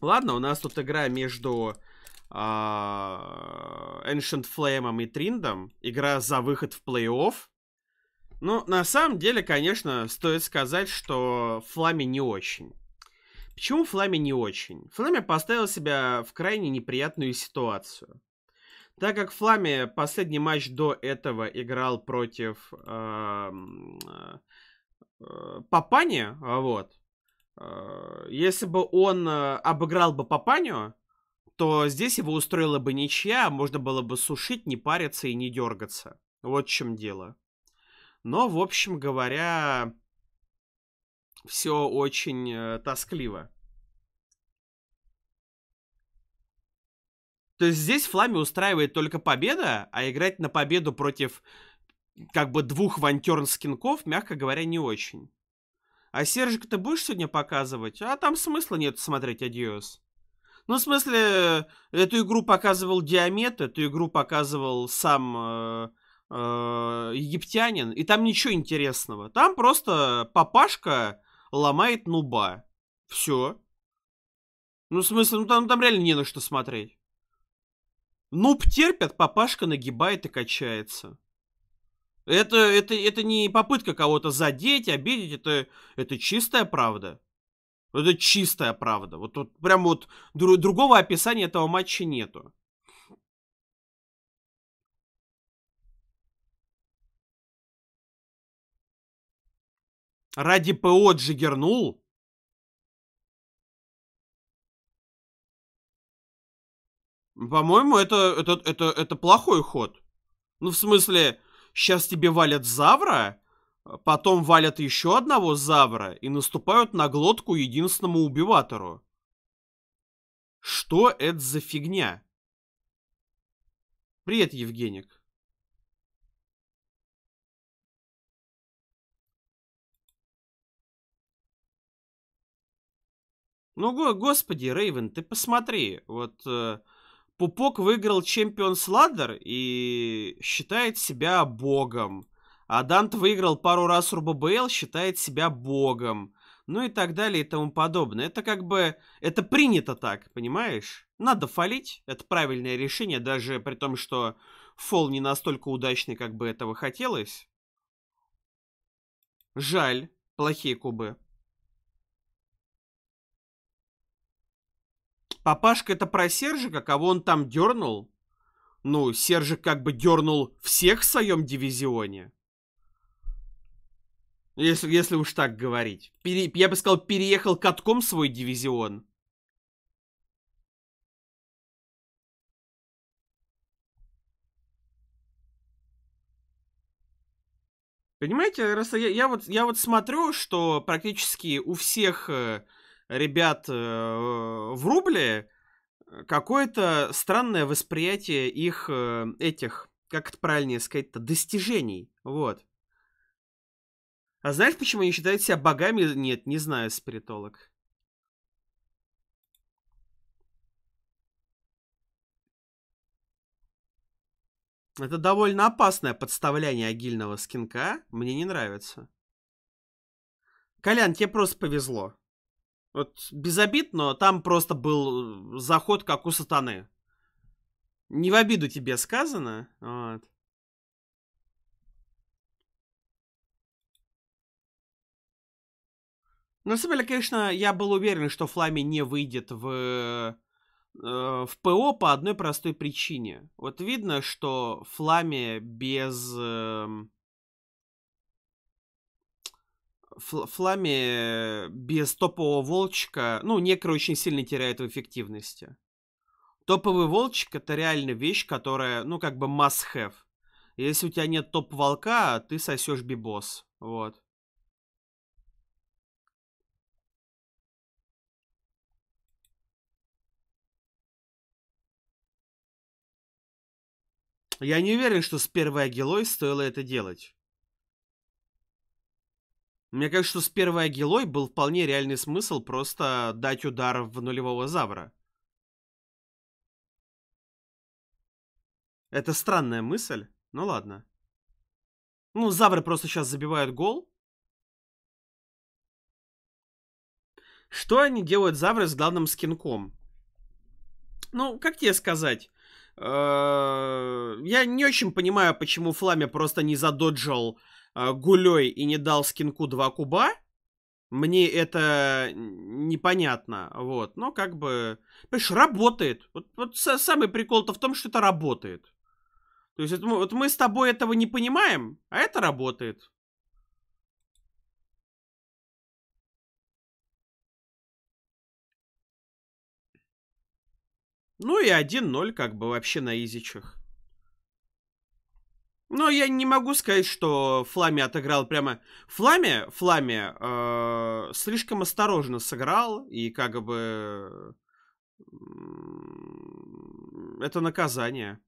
Ладно, у нас тут игра между э, Ancient Flame и Триндом. Игра за выход в плей-офф. Ну, на самом деле, конечно, стоит сказать, что Фламе не очень. Почему Фламе не очень? Фламе поставил себя в крайне неприятную ситуацию. Так как Фламе последний матч до этого играл против э, э, Папани, вот, Э, если бы он э, обыграл бы Папаню, то здесь его устроила бы ничья, можно было бы сушить, не париться и не дергаться. Вот в чем дело. Но, в общем говоря, все очень э, тоскливо. То есть здесь Флами устраивает только победа, а играть на победу против как бы двух вантерн скинков, мягко говоря, не очень. А Сержик ты будешь сегодня показывать? А там смысла нет смотреть Адиос. Ну, в смысле, эту игру показывал Диамет, эту игру показывал сам э, э, египтянин, и там ничего интересного. Там просто папашка ломает нуба. Все. Ну, в смысле, ну там, там реально не на что смотреть. Нуб терпят, папашка нагибает и качается. Это, это, это не попытка кого-то задеть, обидеть, это, это чистая правда. Это чистая правда. Вот, вот прям вот друг другого описания этого матча нету. Ради ПО джигернул? По-моему, это, это, это, это плохой ход. Ну, в смысле, сейчас тебе валят Завра, потом валят еще одного Завра и наступают на глотку единственному убиватору. Что это за фигня? Привет, Евгеник. Ну, го господи, Рейвен, ты посмотри, вот э, Пупок выиграл Чемпионс Ладдер и считает себя богом. А Дант выиграл пару раз РББЛ, считает себя богом. Ну и так далее и тому подобное. Это как бы... Это принято так, понимаешь? Надо фалить. Это правильное решение, даже при том, что фол не настолько удачный, как бы этого хотелось. Жаль. Плохие кубы. папашка это про Сержика, кого он там дернул? Ну, Сержик как бы дернул всех в своем дивизионе. Если, если уж так говорить. Пере, я бы сказал, переехал катком свой дивизион. Понимаете, я, я, вот, я вот смотрю, что практически у всех э, ребят э, в рубле, какое-то странное восприятие их э, этих, как это правильнее сказать-то, достижений. Вот. А знаешь, почему они считают себя богами? Нет, не знаю, спиритолог. Это довольно опасное подставление агильного скинка. Мне не нравится. Колян, тебе просто повезло. Вот без обид, но там просто был э, заход, как у сатаны. Не в обиду тебе сказано. Вот. На ну, самом деле, конечно, я был уверен, что Флами не выйдет в, э, в ПО по одной простой причине. Вот видно, что Флами без эм, Фл Флами э, без топового волчка, ну, некро очень сильно теряет в эффективности. Топовый волчик это реально вещь, которая, ну, как бы must have. Если у тебя нет топ-волка, ты сосешь бибос. Вот. Я не уверен, что с первой агилой стоило это делать. Мне кажется, что с первой Агилой был вполне реальный смысл просто дать удар в нулевого Завра. Это странная мысль, ну ладно. Ну, Завры просто сейчас забивают гол. Что они делают Завры с главным скинком? Ну, как тебе сказать? Э, я не очень понимаю, почему Фламя просто не задоджил э, гулей и не дал скинку два куба. Мне это непонятно, вот, но как бы, понимаешь, работает. Вот, вот самый прикол-то в том, что это работает. То есть вот вот мы с тобой этого не понимаем, а это работает. Ну и 1-0 как бы вообще на изичах. Но я не могу сказать, что Фламе отыграл прямо... Фламе, Фламе, э, слишком осторожно сыграл, и как бы... Это наказание.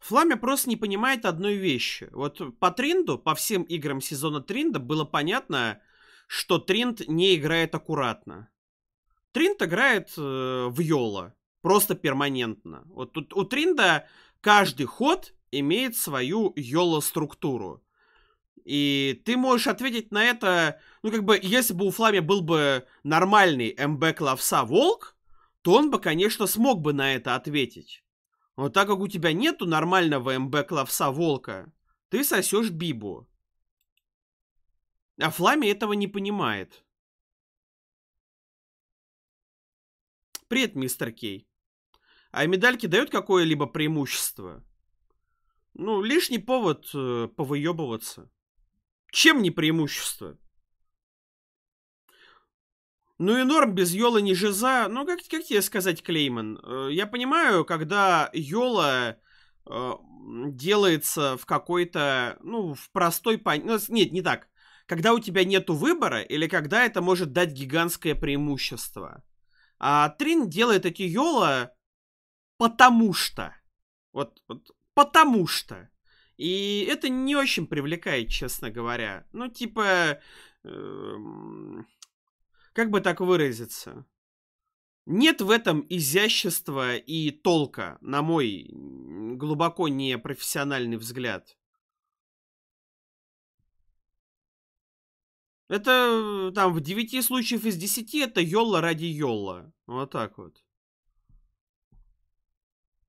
Фламя просто не понимает одной вещи. Вот по Тринду, по всем играм сезона Тринда было понятно, что Тринт не играет аккуратно. Тринт играет э, в Йола просто перманентно. Вот тут у Тринда каждый ход имеет свою Йола-структуру. И ты можешь ответить на это, ну как бы, если бы у Флами был бы нормальный МБ Клавса Волк, то он бы, конечно, смог бы на это ответить. Но так как у тебя нету нормального МБ Клавса Волка, ты сосешь Бибу. А Флами этого не понимает. Привет, мистер Кей. А медальки дают какое-либо преимущество? Ну, лишний повод э, повыебываться. Чем не преимущество? Ну и норм без Йола не жиза. Ну, как, как тебе сказать, Клейман? Э, я понимаю, когда Йола э, делается в какой-то, ну, в простой... Пон... Ну, нет, не так когда у тебя нет выбора или когда это может дать гигантское преимущество. А Трин делает эти Йола потому что. Вот, вот потому что. И это не очень привлекает, честно говоря. Ну, типа... Эм, как бы так выразиться? Нет в этом изящества и толка, на мой глубоко непрофессиональный взгляд. Это э, там в 9 случаев из 10 это Йолла ради Йолла. Вот так вот.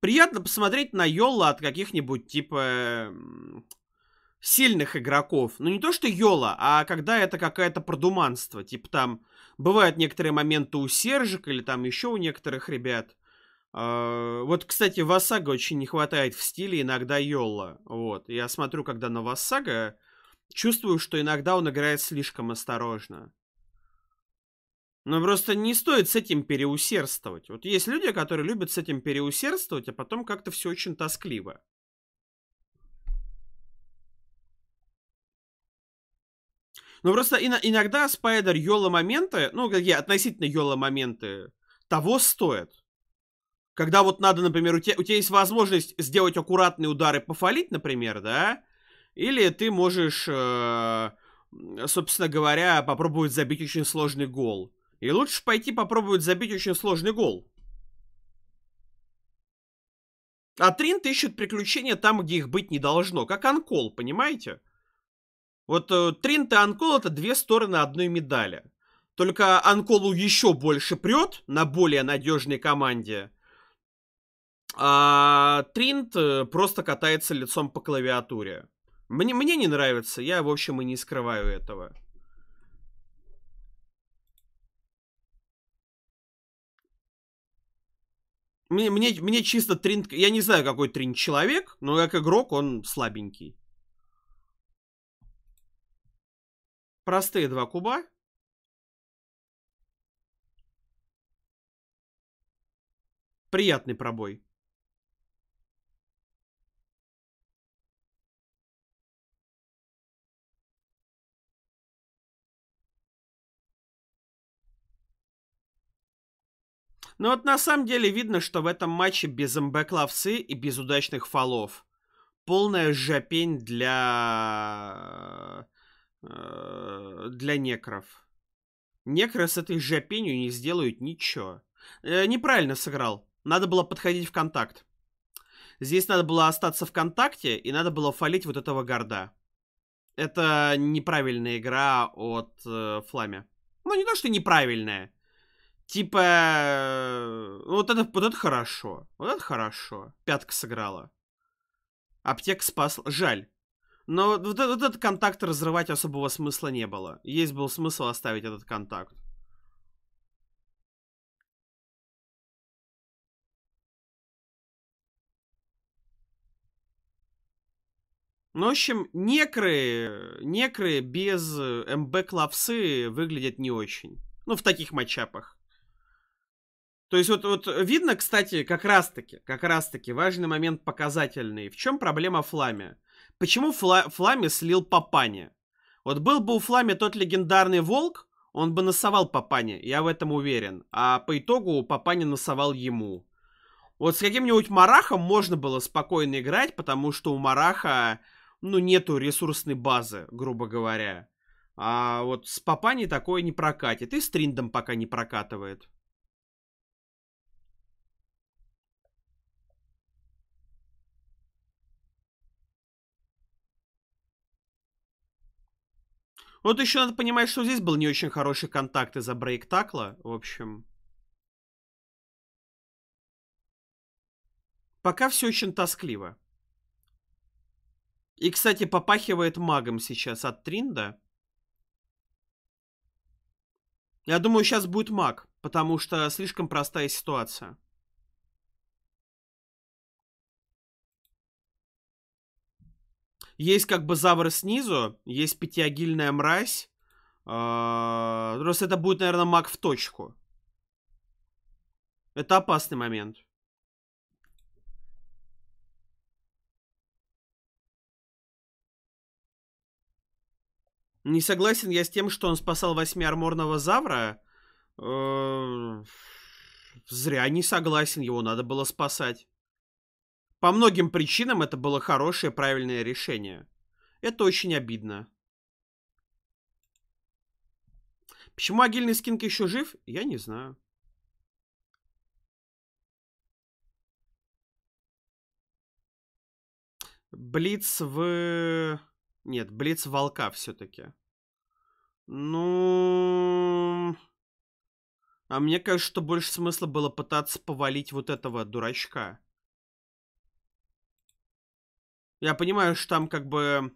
Приятно посмотреть на Йолла от каких-нибудь типа сильных игроков. но ну, не то, что Йола, а когда это какое-то продуманство. Типа там бывают некоторые моменты у Сержика или там еще у некоторых ребят. А, вот, кстати, Васага очень не хватает в стиле иногда Йола. Вот. Я смотрю, когда на Васага чувствую, что иногда он играет слишком осторожно. Но просто не стоит с этим переусердствовать. Вот есть люди, которые любят с этим переусердствовать, а потом как-то все очень тоскливо. Но ну, просто иногда спайдер Йола моменты, ну, какие относительно Йола моменты, того стоят. Когда вот надо, например, у тебя, у тебя есть возможность сделать аккуратные удары, пофалить, например, да? Или ты можешь, э, собственно говоря, попробовать забить очень сложный гол. И лучше пойти попробовать забить очень сложный гол. А Тринт ищет приключения там, где их быть не должно, как Анкол, понимаете? Вот э, Тринт и Анкол это две стороны одной медали. Только Анколу еще больше прет на более надежной команде. А Тринт э, просто катается лицом по клавиатуре. Мне, мне не нравится, я, в общем, и не скрываю этого. Мне, мне, мне чисто тринт... Я не знаю, какой трин человек, но как игрок он слабенький. Простые два куба. Приятный пробой. Но вот на самом деле видно, что в этом матче без МБ ловцы и без удачных фолов. Полная жопень для... Э, для некров. Некры с этой жопенью не сделают ничего. Э, неправильно сыграл. Надо было подходить в контакт. Здесь надо было остаться в контакте, и надо было фалить вот этого горда. Это неправильная игра от э, Фламя. Ну, не то, что неправильная. Типа, э, вот это, вот это хорошо. Вот это хорошо. Пятка сыграла. Аптека спас. Жаль. Но вот, вот, вот этот контакт разрывать особого смысла не было. Есть был смысл оставить этот контакт. Ну, в общем, некры, некры без э, МБ-клавсы выглядят не очень. Ну, в таких матчапах. То есть вот, вот видно, кстати, как раз-таки, как раз-таки важный момент показательный. В чем проблема Фламе? Почему Фла Фламе слил Папане? Вот был бы у Фламе тот легендарный волк, он бы носовал Папане, я в этом уверен. А по итогу Папане носовал ему. Вот с каким-нибудь Марахом можно было спокойно играть, потому что у Мараха, ну, нету ресурсной базы, грубо говоря. А вот с Папани такое не прокатит. И с Триндом пока не прокатывает. Ну, тут еще надо понимать, что здесь был не очень хороший контакт из-за брейк-такла. В общем... Пока все очень тоскливо. И, кстати, попахивает магом сейчас от Тринда. Я думаю, сейчас будет маг, потому что слишком простая ситуация. Есть как бы завр снизу, есть пятиагильная мразь. А, просто это будет, наверное, маг в точку. Это опасный момент. Не согласен я с тем, что он спасал восьми арморного завра. Э, зря не согласен, его надо было спасать. По многим причинам это было хорошее правильное решение. Это очень обидно. Почему могильный скинг еще жив, я не знаю. Блиц в... Нет, Блиц волка все-таки. Ну... А мне кажется, что больше смысла было пытаться повалить вот этого дурачка. Я понимаю, что там как бы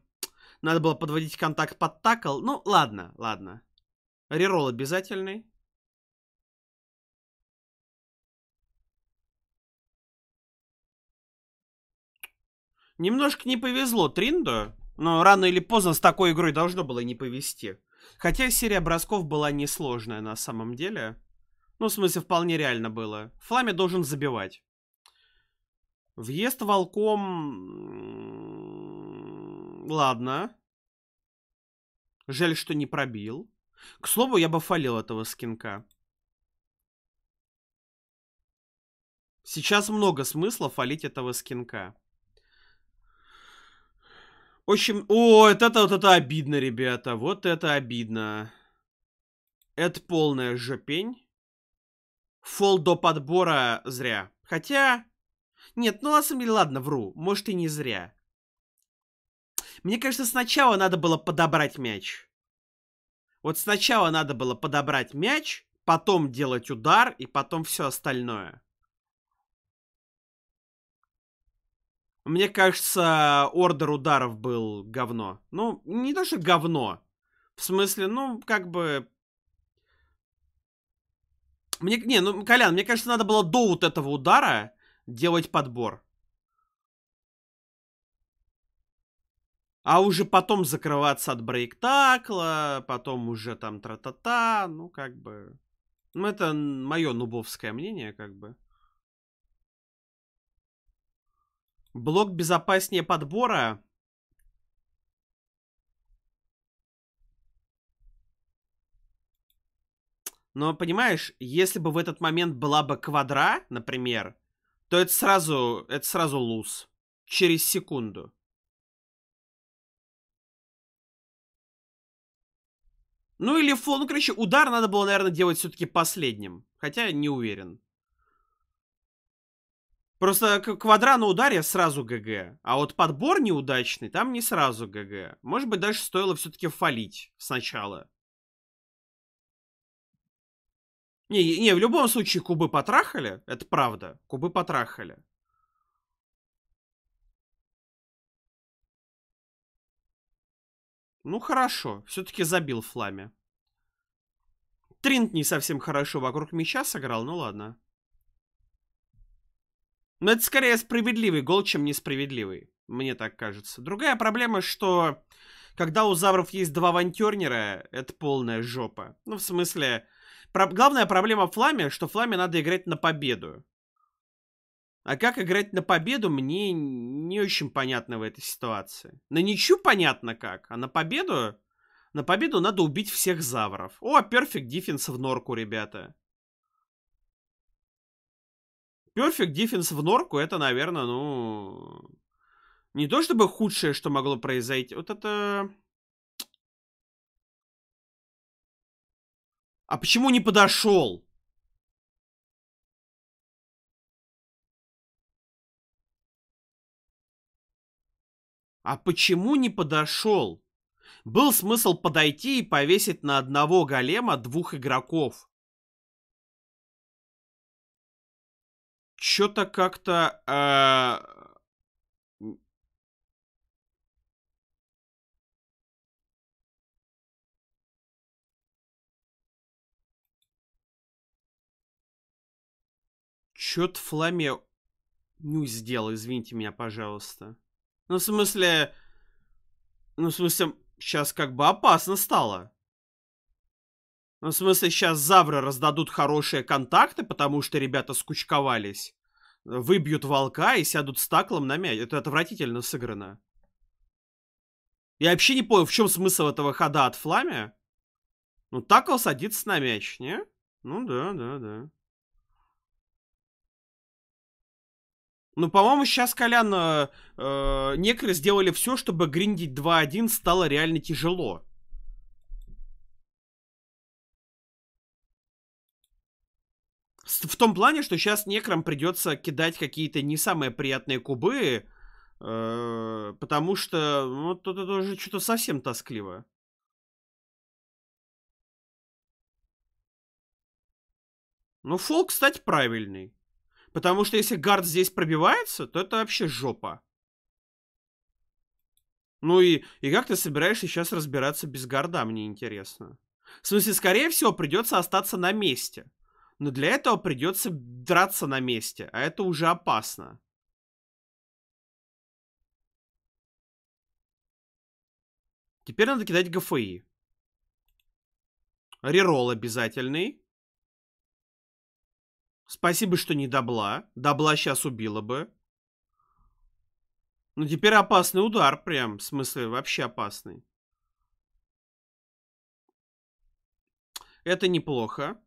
надо было подводить контакт под такл. Ну, ладно, ладно. Рерол обязательный. Немножко не повезло Триндо, но рано или поздно с такой игрой должно было не повезти. Хотя серия бросков была несложная на самом деле. Ну, в смысле, вполне реально было. Фламе должен забивать. Въезд волком... Ладно. Жаль, что не пробил. К слову, я бы бафалил этого скинка. Сейчас много смысла фалить этого скинка. В общем, о, это, это, вот это обидно, ребята. Вот это обидно. Это полная жопень. Фол до подбора зря. Хотя, нет, ну на самом деле, ладно, вру. Может и не зря. Мне кажется, сначала надо было подобрать мяч. Вот сначала надо было подобрать мяч, потом делать удар и потом все остальное. Мне кажется, ордер ударов был говно. Ну, не то, что говно. В смысле, ну, как бы... Мне, не, ну, Колян, мне кажется, надо было до вот этого удара делать подбор. А уже потом закрываться от брейктакла, потом уже там тра-та-та, ну как бы... Ну это мое нубовское мнение, как бы. Блок безопаснее подбора. Но понимаешь, если бы в этот момент была бы квадра, например, то это сразу, это сразу луз. Через секунду. Ну или фон ну, короче, удар надо было, наверное, делать все-таки последним. Хотя не уверен. Просто квадра на ударе сразу ГГ. А вот подбор неудачный, там не сразу ГГ. Может быть, даже стоило все-таки фалить сначала. Не, не, в любом случае кубы потрахали, это правда, кубы потрахали. Ну хорошо, все-таки забил Фламе. Тринт не совсем хорошо вокруг мяча сыграл, ну ладно. Но это скорее справедливый гол, чем несправедливый, мне так кажется. Другая проблема, что когда у Завров есть два вантернера, это полная жопа. Ну, в смысле, про... Главная проблема Фламе, что Фламе надо играть на победу. А как играть на победу, мне не очень понятно в этой ситуации. На ничью понятно как, а на победу... На победу надо убить всех завров. О, перфект дефенс в норку, ребята. Перфект дефенс в норку, это, наверное, ну... Не то чтобы худшее, что могло произойти. Вот это... А почему не подошел? А почему не подошел? Был смысл подойти и повесить на одного голема двух игроков. Чё-то как-то... Э -э Чё-то Фламе нюх сделал, извините меня, пожалуйста. Ну, в смысле... Ну, в смысле, сейчас как бы опасно стало. Ну, в смысле, сейчас Завры раздадут хорошие контакты, потому что ребята скучковались. Выбьют волка и сядут с таклом на мяч. Это отвратительно сыграно. Я вообще не понял, в чем смысл этого хода от Фламе. Ну, так он садится на мяч, не? Ну да, да, да. Ну, по-моему, сейчас, Колян, э, э, некоторые сделали все, чтобы гриндить 2-1 стало реально тяжело. В том плане, что сейчас некрам придется кидать какие-то не самые приятные кубы, э, потому что ну, вот это тоже что-то совсем тоскливо. Ну, фол, кстати, правильный. Потому что если гард здесь пробивается, то это вообще жопа. Ну и, и как ты собираешься сейчас разбираться без гарда, мне интересно. В смысле, скорее всего, придется остаться на месте. Но для этого придется драться на месте, а это уже опасно. Теперь надо кидать ГФИ. Рерол обязательный. Спасибо, что не добла. Добла сейчас убила бы. Ну, теперь опасный удар прям. В смысле, вообще опасный. Это неплохо.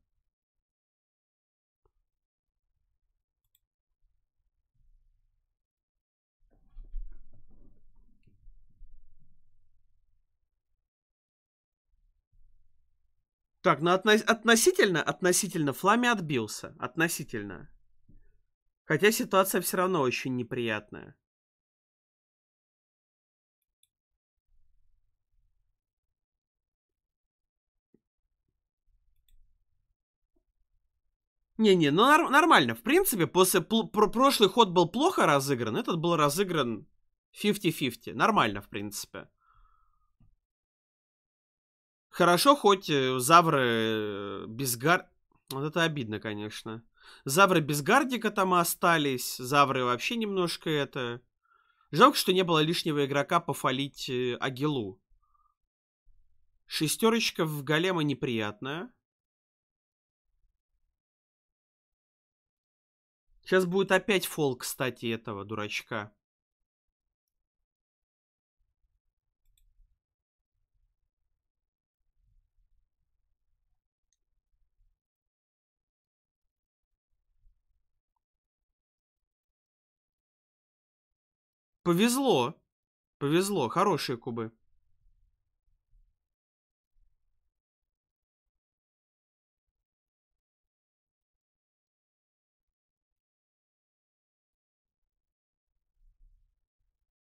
Так, ну отно... относительно, относительно Фламе отбился. Относительно. Хотя ситуация все равно очень неприятная. Не-не, ну нар- нормально. В принципе, после пл- прошлый ход был плохо разыгран, этот был разыгран 50-50. Нормально, в принципе. Хорошо, хоть э, Завры э, без гар... Вот это обидно, конечно. Завры без гардика там остались. Завры вообще немножко это... Жалко, что не было лишнего игрока пофалить э, Агилу. Шестерочка в голема неприятная. Сейчас будет опять фол, кстати, этого дурачка. Повезло. Повезло, хорошие кубы.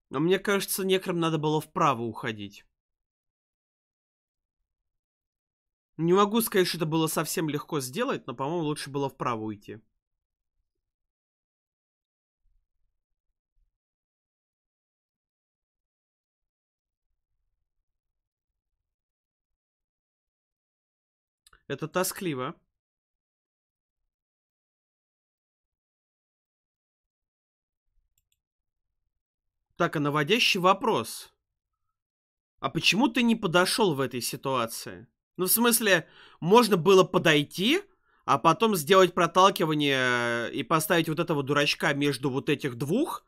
Но мне кажется, некром надо было вправо уходить. Не могу сказать, что это было совсем легко сделать, но, по-моему, лучше было вправо уйти. Это тоскливо. Так, а наводящий вопрос. А почему ты не подошел в этой ситуации? Ну, в смысле, можно было подойти, а потом сделать проталкивание и поставить вот этого дурачка между вот этих двух,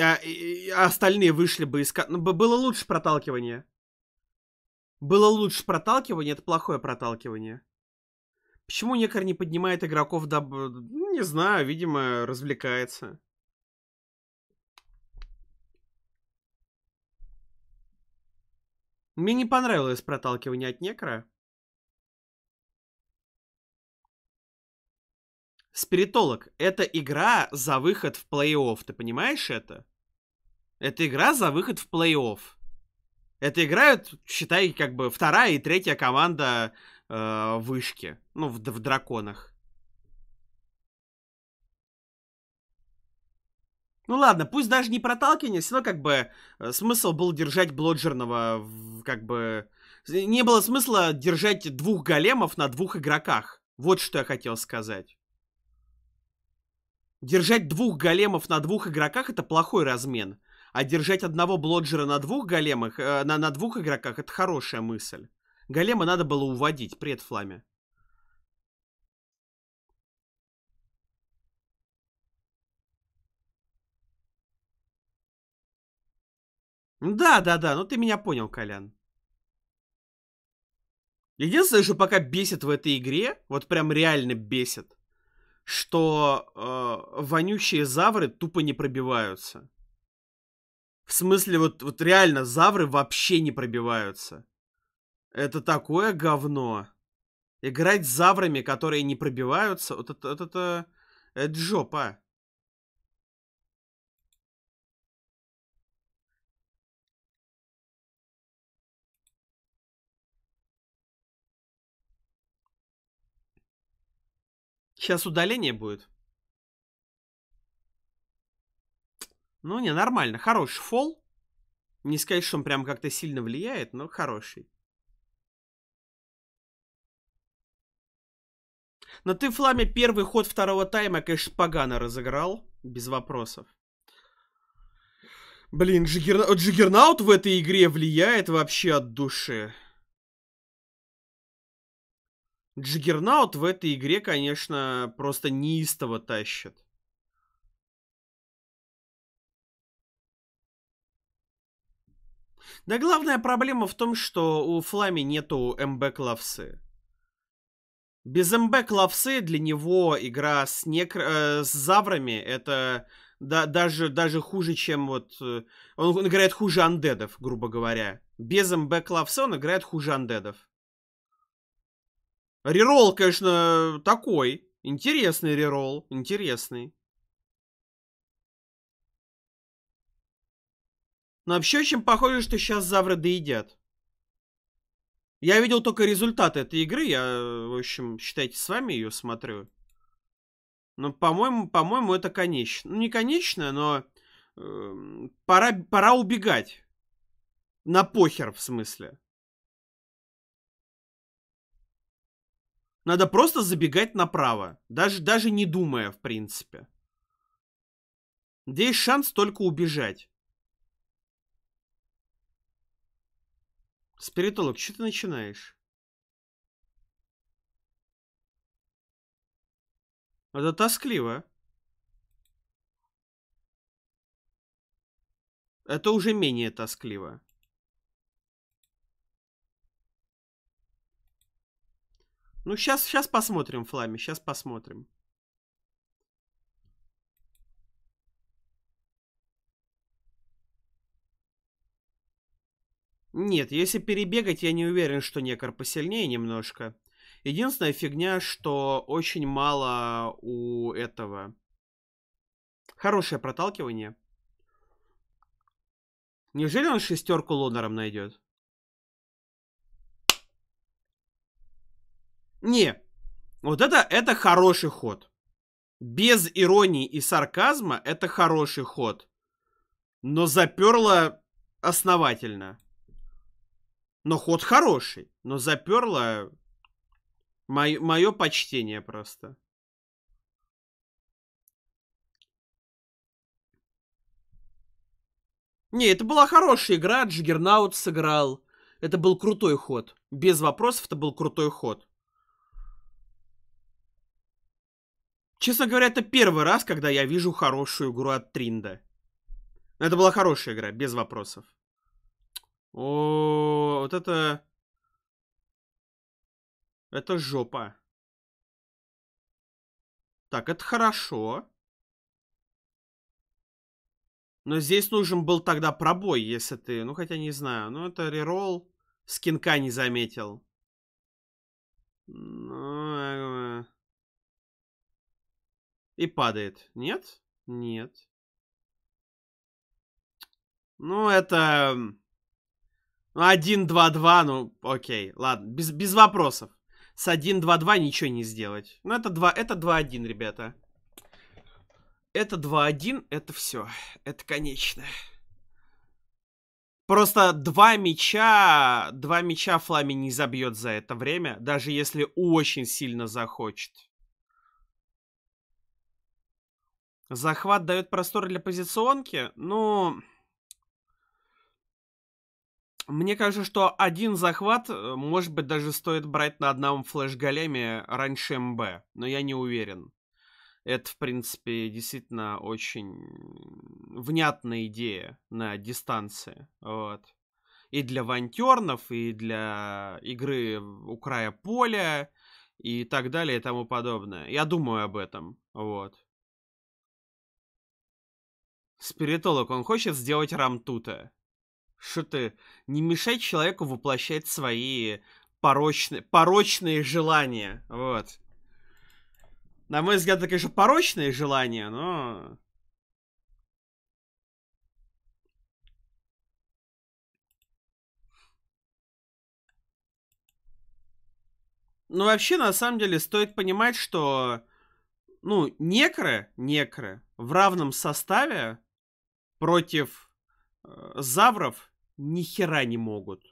а, и, и а остальные вышли бы из... Ну, было лучше проталкивание. Было лучше проталкивание, это плохое проталкивание. Почему некор не поднимает игроков даб... не знаю, видимо, развлекается. Мне не понравилось проталкивание от некра. Спиритолог. Это игра за выход в плей-офф. Ты понимаешь это? Это игра за выход в плей-офф. Это играют, считай, как бы вторая и третья команда э, вышки. Ну, в, в драконах. Ну ладно, пусть даже не проталкивание, все равно как бы э, смысл был держать Блоджерного как бы... Не было смысла держать двух големов на двух игроках. Вот что я хотел сказать. Держать двух големов на двух игроках это плохой размен. А держать одного блоджера на двух големах, э, на, на двух игроках, это хорошая мысль. Голема надо было уводить, пред Фламе. Да, да, да, ну ты меня понял, Колян. Единственное, что пока бесит в этой игре, вот прям реально бесит, что э, вонючие завры тупо не пробиваются. В смысле, вот, вот реально, завры вообще не пробиваются. Это такое говно. Играть с заврами, которые не пробиваются, вот это, это, это, это жопа. Сейчас удаление будет. Ну, не, нормально. Хороший фол. Не сказать, что он прям как-то сильно влияет, но хороший. Но ты, Фламе, первый ход второго тайма, конечно, погано разыграл. Без вопросов. Блин, джиггерна... Джиггернаут в этой игре влияет вообще от души. Джиггернаут в этой игре, конечно, просто неистово тащит. Да главная проблема в том, что у Флами нету МБ-клавсы. Без МБ-клавсы для него игра с, некр... э, с заврами это да, даже, даже хуже, чем вот... Э, он, он играет хуже андедов, грубо говоря. Без мб Клавсы он играет хуже андедов. Рерол, конечно, такой. Интересный рерол, интересный. Но вообще очень похоже, что сейчас завры доедят. Я видел только результаты этой игры. Я, в общем, считайте, с вами ее смотрю. Но, по-моему, по-моему, это конечно. Ну, не конечно, но э, пора, пора убегать. На похер, в смысле. Надо просто забегать направо. Даже, даже не думая, в принципе. Здесь шанс только убежать. Спиритолог, что ты начинаешь? Это тоскливо. Это уже менее тоскливо. Ну, сейчас, сейчас посмотрим, Флами, сейчас посмотрим. Нет, если перебегать, я не уверен, что некор посильнее немножко. Единственная фигня, что очень мало у этого. Хорошее проталкивание. Неужели он шестерку Лонером найдет? Не. Вот это, это хороший ход. Без иронии и сарказма это хороший ход. Но заперло основательно. Но ход хороший. Но заперла мое, почтение просто. Не, это была хорошая игра, Джиггернаут сыграл. Это был крутой ход. Без вопросов, это был крутой ход. Честно говоря, это первый раз, когда я вижу хорошую игру от Тринда. Это была хорошая игра, без вопросов. О, вот это... Это жопа. Так, это хорошо. Но здесь нужен был тогда пробой, если ты... Ну, хотя не знаю. Ну, это реролл. Скинка не заметил. Ну, э, и падает. Нет? Нет. Ну, это... Ну 1-2-2, ну, окей, ладно, без, без вопросов. С 1-2-2 ничего не сделать. Ну, это 2, это 2-1, ребята. Это 2-1, это все. Это конечно. Просто два мяча, два мяча Флами не забьет за это время, даже если очень сильно захочет. Захват дает простор для позиционки, но... Ну, мне кажется, что один захват, э, может быть, даже стоит брать на одном флеш-големе раньше МБ, но я не уверен. Это, в принципе, действительно очень внятная идея на дистанции. Вот. И для вантернов, и для игры у края поля, и так далее, и тому подобное. Я думаю об этом. Вот. Спиритолог, он хочет сделать рамтута. Что ты? Не мешай человеку воплощать свои порочные, порочные желания. Вот. На мой взгляд, это, конечно, порочные желания, но... Ну, вообще, на самом деле, стоит понимать, что, ну, некры, некры в равном составе против Э, завров ни хера не могут.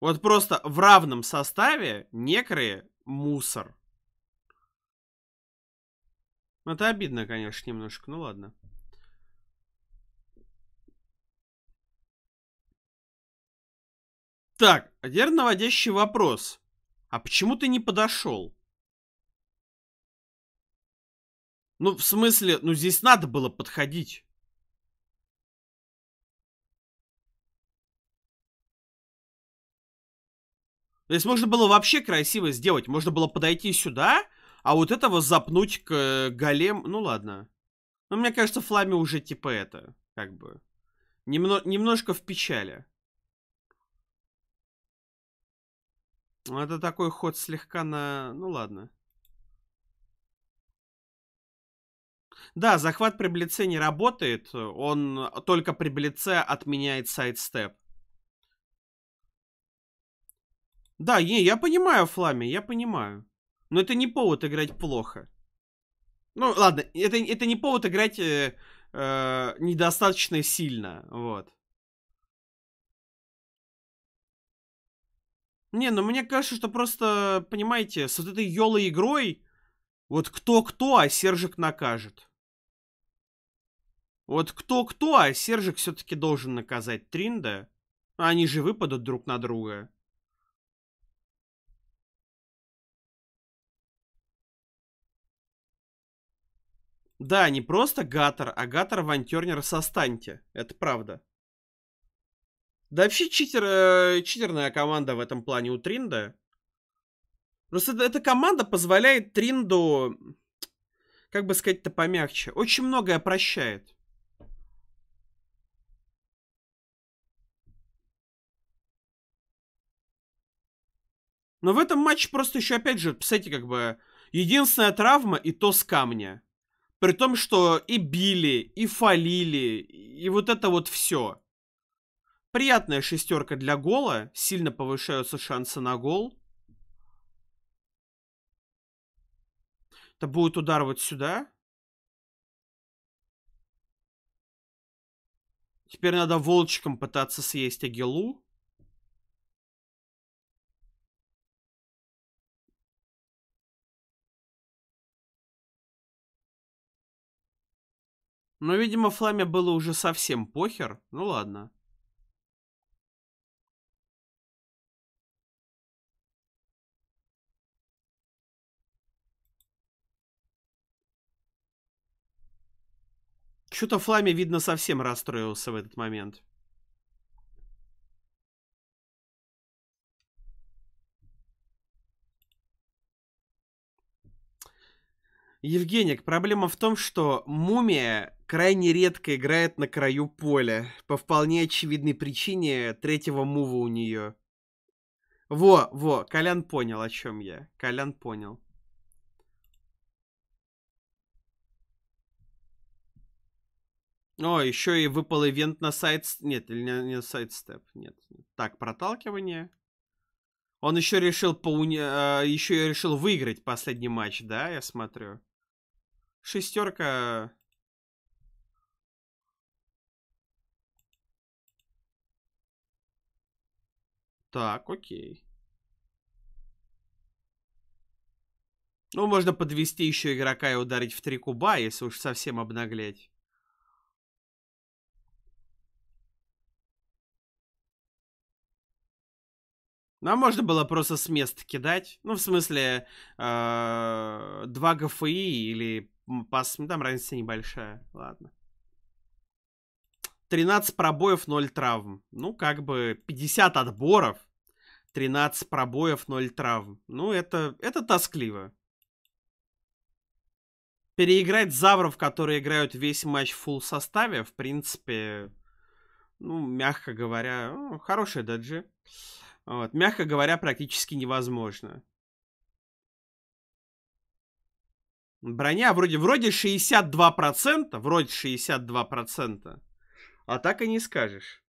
Вот просто в равном составе некрые мусор. Ну, это обидно, конечно, немножко, ну ладно. Так, а наводящий вопрос. А почему ты не подошел? Ну, в смысле, ну здесь надо было подходить. То есть можно было вообще красиво сделать. Можно было подойти сюда, а вот этого запнуть к э, голем... Ну ладно. Но ну, мне кажется, Флами уже типа это, как бы. Немно... Немножко в печали. Ну, это такой ход слегка на... Ну ладно. Да, захват при блице не работает. Он только при блице отменяет сайдстеп. Да, не, я понимаю Фламе, я понимаю. Но это не повод играть плохо. Ну, ладно, это, это не повод играть э, э, недостаточно сильно, вот. Не, ну мне кажется, что просто, понимаете, с вот этой елой игрой, вот кто-кто, а Сержик накажет. Вот кто-кто, а Сержик все-таки должен наказать Тринда. А они же выпадут друг на друга. Да, не просто Гатор, а Гатор Вантернер состаньте. Это правда. Да вообще читер, э, читерная команда в этом плане у Тринда. Просто ну, эта команда позволяет Тринду, как бы сказать-то помягче, очень многое прощает. Но в этом матче просто еще, опять же, кстати, как бы единственная травма и то с камня. При том, что и били, и фалили, и вот это вот все. Приятная шестерка для гола. Сильно повышаются шансы на гол. Это будет удар вот сюда. Теперь надо волчиком пытаться съесть Агилу. Но, видимо, Фламе было уже совсем похер. Ну ладно. Что-то Фламе, видно, совсем расстроился в этот момент. Евгеник, проблема в том, что мумия крайне редко играет на краю поля, по вполне очевидной причине третьего мува у нее. Во, во, Колян понял, о чем я. Колян понял. О, еще и выпал ивент на сайт... Нет, или не, не сайт степ, нет. Так, проталкивание. Он еще решил поуни... Э, еще решил выиграть последний матч, да, я смотрю. Шестерка... Так, окей. Ну, можно подвести еще игрока и ударить в три куба, если уж совсем обнаглеть. Нам можно было просто с места кидать. Ну, в смысле, э -э, 2 ГФИ или Пас, ну, там разница небольшая, ладно. 13 пробоев, 0 травм. Ну, как бы 50 отборов, 13 пробоев, 0 травм. Ну, это, это тоскливо. Переиграть Завров, которые играют весь матч в фулл составе, в принципе, ну, мягко говоря, ну, хорошие даджи. Вот, мягко говоря, практически невозможно. Броня вроде, вроде 62%, вроде 62%, а так и не скажешь.